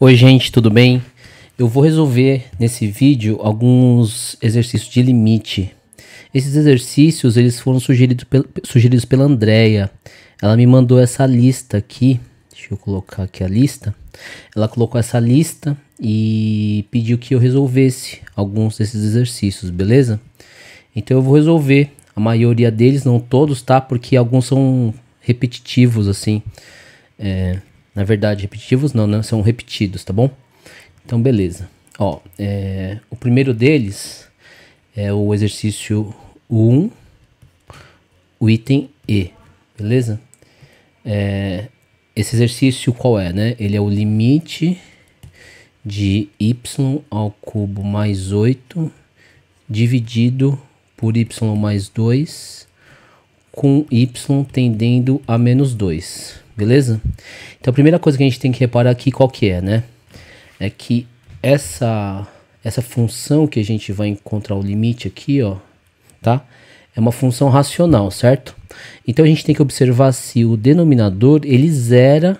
Oi, gente, tudo bem? Eu vou resolver nesse vídeo alguns exercícios de limite. Esses exercícios eles foram sugerido pel, sugeridos pela Andrea. Ela me mandou essa lista aqui. Deixa eu colocar aqui a lista. Ela colocou essa lista e pediu que eu resolvesse alguns desses exercícios, beleza? Então eu vou resolver a maioria deles, não todos, tá? Porque alguns são repetitivos, assim. É, na verdade, repetitivos não, não né? São repetidos, tá bom? Então, beleza. Ó, é, o primeiro deles é o exercício 1, o item E, beleza? É, esse exercício qual é, né? Ele é o limite de y ao cubo mais 8 dividido por y mais 2 com y tendendo a menos 2 beleza? Então a primeira coisa que a gente tem que reparar aqui qual que é, né? É que essa essa função que a gente vai encontrar o limite aqui, ó, tá? É uma função racional, certo? Então a gente tem que observar se o denominador ele zera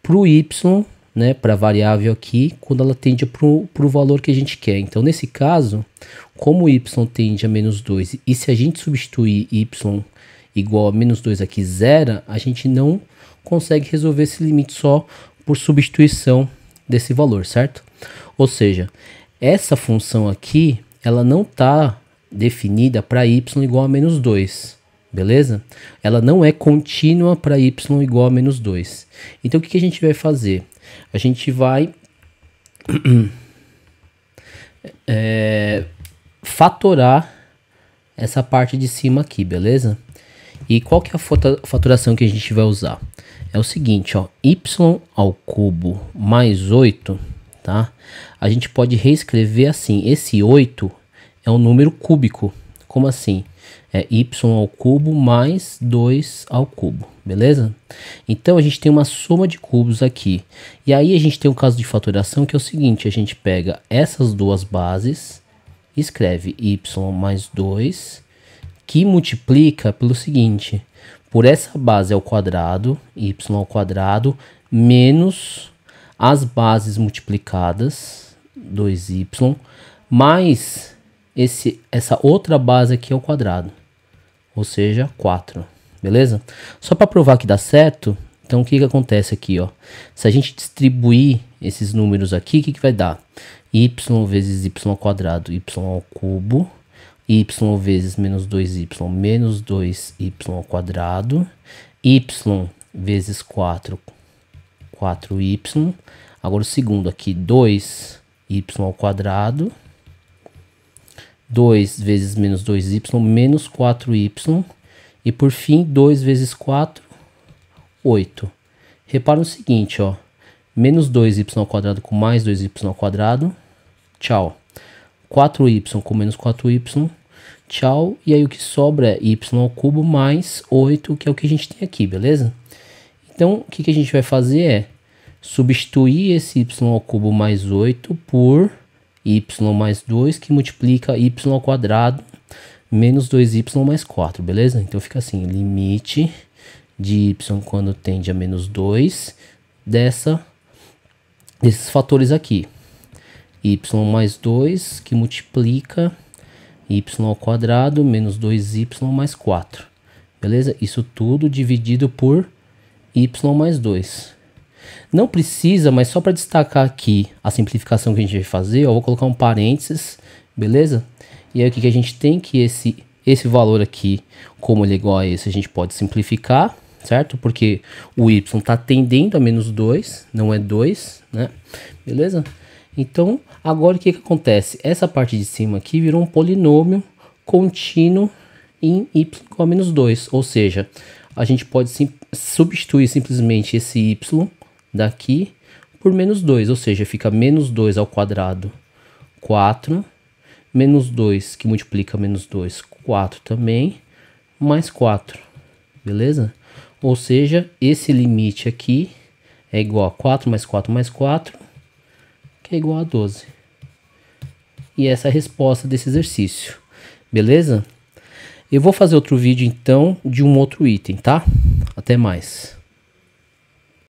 para o y, né, para a variável aqui, quando ela tende para o valor que a gente quer. Então nesse caso, como o y tende a menos 2 e se a gente substituir y igual a menos 2 aqui zero, a gente não consegue resolver esse limite só por substituição desse valor, certo? Ou seja, essa função aqui, ela não está definida para y igual a menos 2, beleza? Ela não é contínua para y igual a menos 2. Então, o que, que a gente vai fazer? A gente vai... é, fatorar essa parte de cima aqui, beleza? E qual que é a faturação que a gente vai usar? É o seguinte, ó, y ao cubo mais 8, tá? A gente pode reescrever assim, esse 8 é um número cúbico. Como assim? É y ao cubo mais 2 ao cubo, beleza? Então a gente tem uma soma de cubos aqui. E aí a gente tem um caso de faturação que é o seguinte, a gente pega essas duas bases, escreve y mais 2 que multiplica pelo seguinte: por essa base ao quadrado, y ao quadrado, menos as bases multiplicadas, 2y, mais esse, essa outra base aqui ao quadrado, ou seja, 4, beleza? Só para provar que dá certo, então o que, que acontece aqui, ó? Se a gente distribuir esses números aqui, o que, que vai dar? y vezes y ao quadrado, y ao cubo, y vezes menos 2y menos 2y ao quadrado, y vezes 4, 4y. Agora o segundo aqui, 2y ao quadrado, 2 vezes menos 2y menos 4y. E por fim, 2 vezes 4, 8. Repara o seguinte, ó. Menos 2y ao quadrado com mais 2y ao quadrado. Tchau. 4y com menos 4y, tchau. E aí o que sobra é y ao cubo mais 8, que é o que a gente tem aqui, beleza? Então, o que, que a gente vai fazer é substituir esse y ao cubo mais 8 por y mais 2, que multiplica y ao quadrado menos 2y mais 4, beleza? Então fica assim, limite de y quando tende a menos 2 dessa, desses fatores aqui y mais 2, que multiplica y ao quadrado menos 2y mais 4. Beleza? Isso tudo dividido por y mais 2. Não precisa, mas só para destacar aqui a simplificação que a gente vai fazer, eu vou colocar um parênteses, beleza? E aí o que, que a gente tem? Que esse, esse valor aqui, como ele é igual a esse, a gente pode simplificar, certo? Porque o y está tendendo a menos 2, não é 2, né? Beleza? Então, agora o que, que acontece? Essa parte de cima aqui virou um polinômio contínuo em y com a menos 2, ou seja, a gente pode sim, substituir simplesmente esse y daqui por menos 2, ou seja, fica menos 2 ao quadrado, 4, menos 2, que multiplica menos 2, 4 também, mais 4, beleza? Ou seja, esse limite aqui é igual a 4 mais 4 mais 4, que é igual a 12. E essa é a resposta desse exercício, beleza? Eu vou fazer outro vídeo então de um outro item, tá? Até mais.